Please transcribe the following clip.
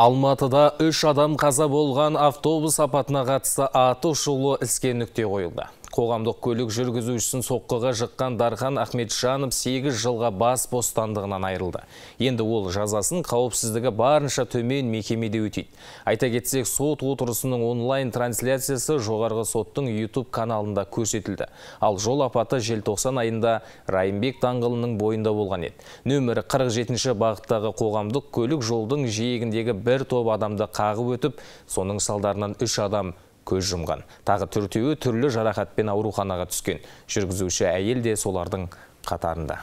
Алматыда үш адам қаза болған автобус апатына қатысты аты ұшулы іске нүкте қойылды қоғамдық көлік жүргізушісін соққыға жыққан дархан ахметжанов 8 жылға бас бостандығынан айырылды енді ол жазасын қауіпсіздігі барынша төмен мекемеде өтейді айта кетсек сот отырысының онлайн трансляциясы жоғарғы соттың YouTube каналында көрсетілді ал жол апаты желтоқсан айында райымбек даңғылының бойында болған еді нөмірі 47 бағыттағы қоғамдық көлік жолдың жиегіндегі бір топ адамды қағып өтіп соның салдарынан үш адам көз жұмған тағы төртеуі түрлі жарақатпен ауруханаға түскен жүргізуші әйел де солардың қатарында